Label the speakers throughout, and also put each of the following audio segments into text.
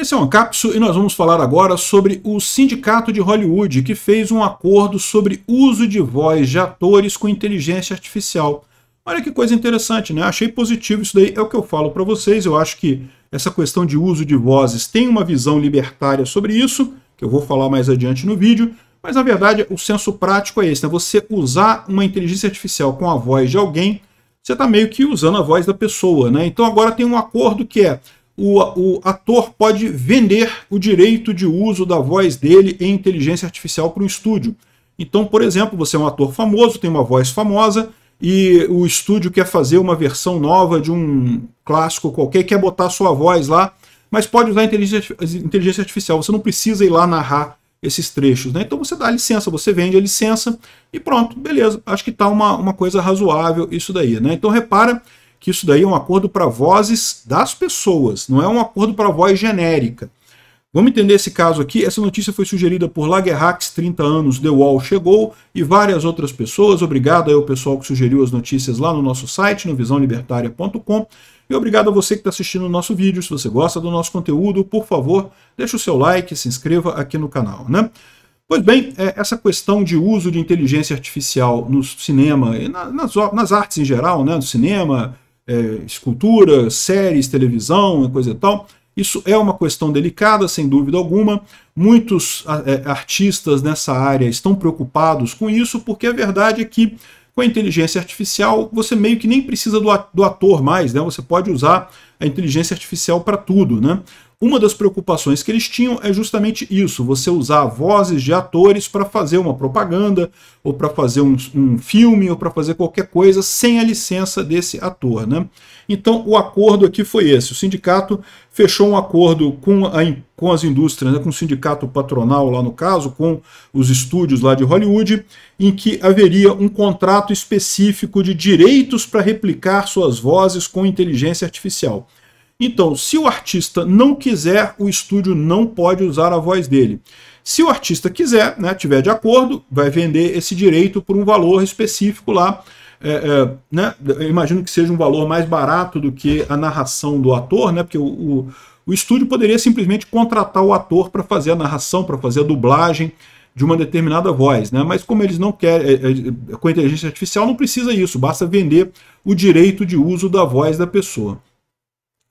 Speaker 1: Esse é o Ancapsu e nós vamos falar agora sobre o Sindicato de Hollywood, que fez um acordo sobre uso de voz de atores com inteligência artificial. Olha que coisa interessante, né? Achei positivo isso daí, é o que eu falo para vocês. Eu acho que essa questão de uso de vozes tem uma visão libertária sobre isso, que eu vou falar mais adiante no vídeo, mas na verdade o senso prático é esse, né? Você usar uma inteligência artificial com a voz de alguém, você está meio que usando a voz da pessoa, né? Então agora tem um acordo que é o, o ator pode vender o direito de uso da voz dele em inteligência artificial para um estúdio. Então, por exemplo, você é um ator famoso, tem uma voz famosa, e o estúdio quer fazer uma versão nova de um clássico qualquer, quer botar sua voz lá, mas pode usar inteligência artificial. Você não precisa ir lá narrar esses trechos. Né? Então você dá a licença, você vende a licença e pronto, beleza. Acho que está uma, uma coisa razoável isso daí. Né? Então repara que isso daí é um acordo para vozes das pessoas, não é um acordo para voz genérica. Vamos entender esse caso aqui. Essa notícia foi sugerida por Lagerhax, 30 anos, The Wall chegou e várias outras pessoas. Obrigado aí ao pessoal que sugeriu as notícias lá no nosso site, no visãolibertária.com. E obrigado a você que está assistindo o nosso vídeo. Se você gosta do nosso conteúdo, por favor, deixa o seu like, se inscreva aqui no canal, né? Pois bem, é, essa questão de uso de inteligência artificial no cinema e nas, nas artes em geral, né, no cinema, é, escultura, séries, televisão, coisa e tal. Isso é uma questão delicada, sem dúvida alguma. Muitos é, artistas nessa área estão preocupados com isso, porque a verdade é que com a inteligência artificial você meio que nem precisa do ator mais, né? Você pode usar a inteligência artificial para tudo, né? Uma das preocupações que eles tinham é justamente isso: você usar vozes de atores para fazer uma propaganda, ou para fazer um, um, filme, ou para fazer qualquer coisa sem a licença desse ator. Né? Então o acordo aqui foi esse: o sindicato fechou um acordo com, a, com as indústrias, né, com o sindicato patronal, lá no caso, com os estúdios lá de Hollywood, em que haveria um contrato específico de direitos para replicar suas vozes com inteligência artificial. Então, se o artista não quiser, o estúdio não pode usar a voz dele. Se o artista quiser, né, tiver de acordo, vai vender esse direito por um valor específico lá. É, é, né, imagino que seja um valor mais barato do que a narração do ator, né, porque o, o, o estúdio poderia simplesmente contratar o ator para fazer a narração, para fazer a dublagem de uma determinada voz, né? Mas como eles não querem, é, é, com a inteligência artificial não precisa isso, basta vender o direito de uso da voz da pessoa.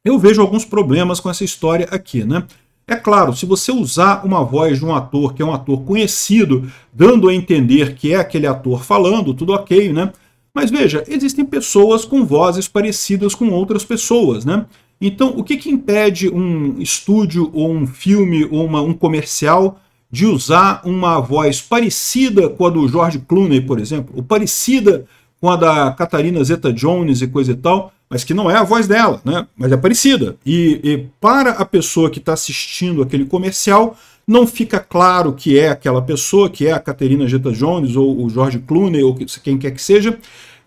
Speaker 1: Eu vejo alguns problemas com essa história aqui, né? É claro, se você usar uma voz de um ator que é um ator conhecido, dando a entender que é aquele ator falando, tudo ok, né? Mas veja, existem pessoas com vozes parecidas com outras pessoas, né? Então, o que, que impede um estúdio ou um filme ou uma, um comercial de usar uma voz parecida com a do George Clooney, por exemplo, ou parecida com a da Catarina Zeta-Jones e coisa e tal, mas que não é a voz dela, né? Mas é parecida. E, e para a pessoa que está assistindo aquele comercial, não fica claro que é aquela pessoa, que é a Caterina Jeta Jones ou o George Clooney ou quem quer que seja.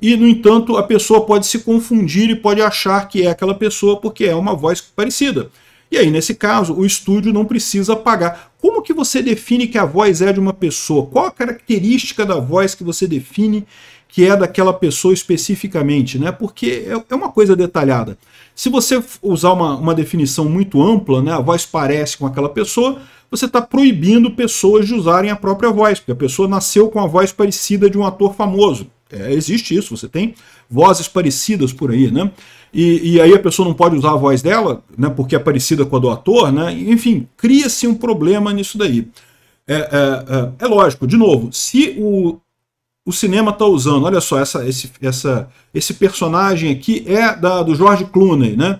Speaker 1: E, no entanto, a pessoa pode se confundir e pode achar que é aquela pessoa porque é uma voz parecida. E aí, nesse caso, o estúdio não precisa pagar. Como que você define que a voz é de uma pessoa? Qual a característica da voz que você define que é daquela pessoa especificamente, né? Porque é, é uma coisa detalhada. Se você usar uma, uma definição muito ampla, né? A voz parece com aquela pessoa, você está proibindo pessoas de usarem a própria voz, porque a pessoa nasceu com a voz parecida de um ator famoso. É, existe isso, você tem vozes parecidas por aí, né? E, e, aí a pessoa não pode usar a voz dela, né? Porque é parecida com a do ator, né? Enfim, cria-se um problema nisso daí. É, é, é, é lógico, de novo, se o o cinema está usando. Olha só, essa, esse, essa, esse personagem aqui é da, do George Clooney, né?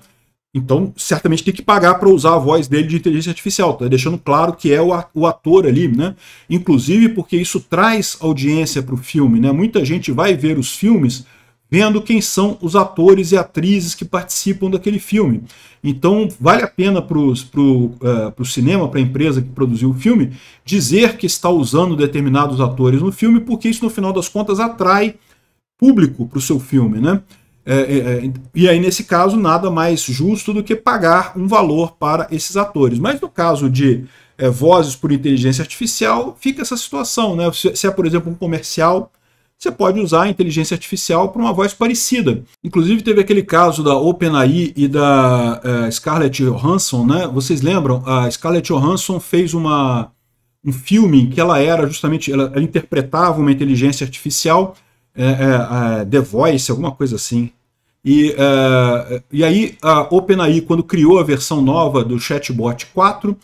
Speaker 1: Então, certamente tem que pagar para usar a voz dele de inteligência artificial, tá deixando claro que é o ator ali, né? Inclusive porque isso traz audiência para o filme, né? Muita gente vai ver os filmes vendo quem são os atores e atrizes que participam daquele filme. Então, vale a pena para o pro, uh, pro cinema, para a empresa que produziu o filme, dizer que está usando determinados atores no filme, porque isso, no final das contas, atrai público para o seu filme, né? É, é, é, e aí, nesse caso, nada mais justo do que pagar um valor para esses atores. Mas no caso de é, vozes por inteligência artificial, fica essa situação, né? Se, se é, por exemplo, um comercial você pode usar a inteligência artificial para uma voz parecida. Inclusive teve aquele caso da OpenAI e da uh, Scarlett Johansson, né? Vocês lembram? A Scarlett Johansson fez uma, um filme em que ela era justamente, ela, ela interpretava uma inteligência artificial, é, é, é, The Voice, alguma coisa assim. E, é, e aí a OpenAI, quando criou a versão nova do Chatbot 4,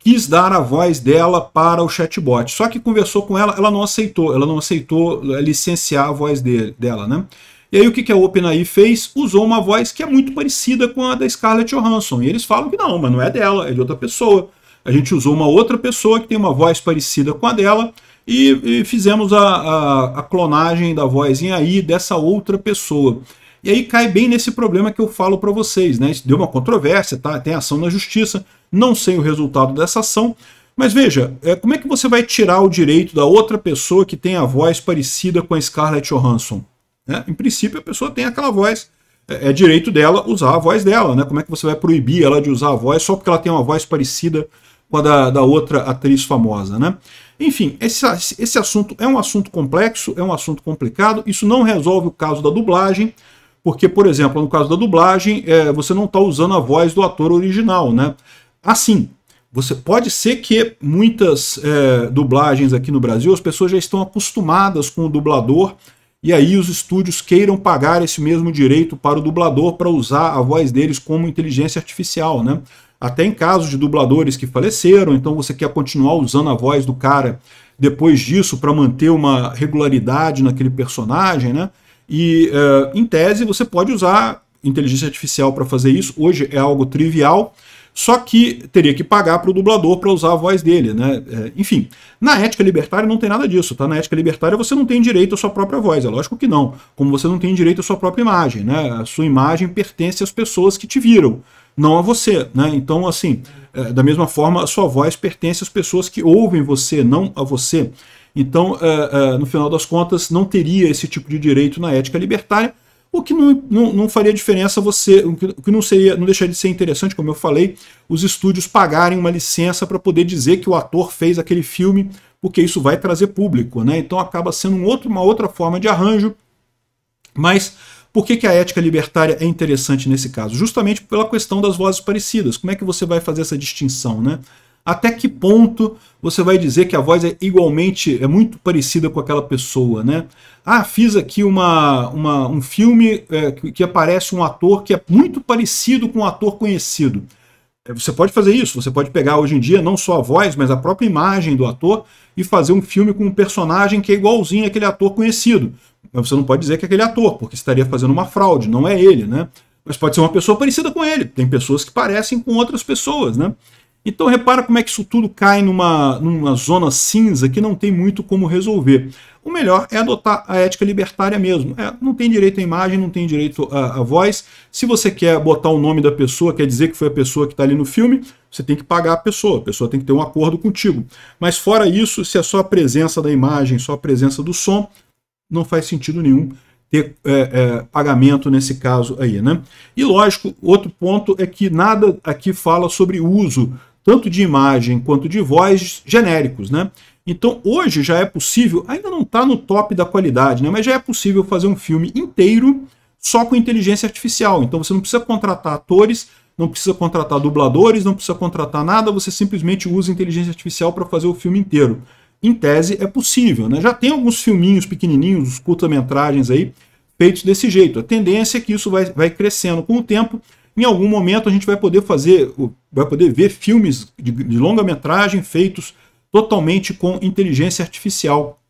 Speaker 1: quis dar a voz dela para o chatbot. Só que conversou com ela, ela não aceitou, ela não aceitou eh, licenciar a voz dele, dela, né? E aí o que, que a OpenAI fez? Usou uma voz que é muito parecida com a da Scarlett Johansson. E eles falam que não, mas não é dela, é de outra pessoa. A gente usou uma outra pessoa que tem uma voz parecida com a dela e, e fizemos a, a, a clonagem da voz em AI dessa outra pessoa. E aí cai bem nesse problema que eu falo para vocês, né? Isso deu uma controvérsia, tá? Tem ação na justiça, não sei o resultado dessa ação, mas veja, é, como é que você vai tirar o direito da outra pessoa que tem a voz parecida com a Scarlett Johansson? Né? Em princípio, a pessoa tem aquela voz, é, é direito dela usar a voz dela, né? Como é que você vai proibir ela de usar a voz só porque ela tem uma voz parecida com a da, da outra atriz famosa, né? Enfim, esse, esse assunto é um assunto complexo, é um assunto complicado, isso não resolve o caso da dublagem, porque, por exemplo, no caso da dublagem, é, você não está usando a voz do ator original, né? Assim, você pode ser que muitas é, dublagens aqui no Brasil as pessoas já estão acostumadas com o dublador e aí os estúdios queiram pagar esse mesmo direito para o dublador para usar a voz deles como inteligência artificial, né? Até em casos de dubladores que faleceram, então você quer continuar usando a voz do cara depois disso para manter uma regularidade naquele personagem, né? E, uh, em tese, você pode usar inteligência artificial para fazer isso. Hoje é algo trivial, só que teria que pagar para o dublador para usar a voz dele, né? É, enfim, na ética libertária não tem nada disso, tá? Na ética libertária você não tem direito à sua própria voz, é lógico que não. Como você não tem direito à sua própria imagem, né? A sua imagem pertence às pessoas que te viram, não a você, né? Então, assim, é, da mesma forma, a sua voz pertence às pessoas que ouvem você, não a você. Então, uh, uh, no final das contas, não teria esse tipo de direito na ética libertária, o que não, não, não faria diferença você, o que não seria, não deixaria de ser interessante, como eu falei, os estúdios pagarem uma licença para poder dizer que o ator fez aquele filme, porque isso vai trazer público, né? Então acaba sendo um outro, uma outra forma de arranjo. Mas por que, que a ética libertária é interessante nesse caso? Justamente pela questão das vozes parecidas. Como é que você vai fazer essa distinção, né? até que ponto você vai dizer que a voz é igualmente, é muito parecida com aquela pessoa, né? Ah, fiz aqui uma, uma um filme é, que, que, aparece um ator que é muito parecido com um ator conhecido. É, você pode fazer isso, você pode pegar hoje em dia não só a voz, mas a própria imagem do ator e fazer um filme com um personagem que é igualzinho àquele ator conhecido. Mas você não pode dizer que é aquele ator, porque estaria fazendo uma fraude, não é ele, né? Mas pode ser uma pessoa parecida com ele. Tem pessoas que parecem com outras pessoas, né? Então repara como é que isso tudo cai numa, numa zona cinza que não tem muito como resolver. O melhor é adotar a ética libertária mesmo. É, não tem direito à imagem, não tem direito à, à, voz. Se você quer botar o nome da pessoa, quer dizer que foi a pessoa que está ali no filme, você tem que pagar a pessoa, a pessoa tem que ter um acordo contigo. Mas fora isso, se é só a presença da imagem, só a presença do som, não faz sentido nenhum ter é, é, pagamento nesse caso aí, né? E lógico, outro ponto é que nada aqui fala sobre uso tanto de imagem quanto de voz genéricos, né? Então hoje já é possível, ainda não está no top da qualidade, né? Mas já é possível fazer um filme inteiro só com inteligência artificial. Então você não precisa contratar atores, não precisa contratar dubladores, não precisa contratar nada, você simplesmente usa inteligência artificial para fazer o filme inteiro. Em tese é possível, né? Já tem alguns filminhos pequenininhos, curta-metragens aí, feitos desse jeito. A tendência é que isso vai, vai crescendo com o tempo em algum momento a gente vai poder fazer, vai poder ver filmes de, de longa metragem feitos totalmente com inteligência artificial.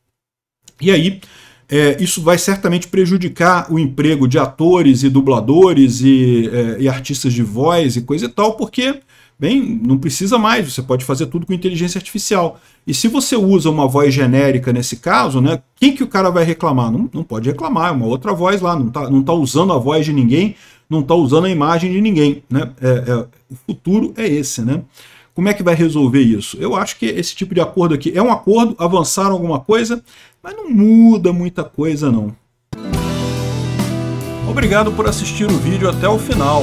Speaker 1: E aí, é, isso vai certamente prejudicar o emprego de atores e dubladores e, é, e artistas de voz e coisa e tal, porque Bem, não precisa mais, você pode fazer tudo com inteligência artificial. E se você usa uma voz genérica nesse caso, né, quem que o cara vai reclamar? Não, não pode reclamar, é uma outra voz lá, não está não tá usando a voz de ninguém, não está usando a imagem de ninguém. Né? É, é, o futuro é esse. Né? Como é que vai resolver isso? Eu acho que esse tipo de acordo aqui é um acordo, avançaram alguma coisa, mas não muda muita coisa não. Obrigado por assistir o vídeo até o final.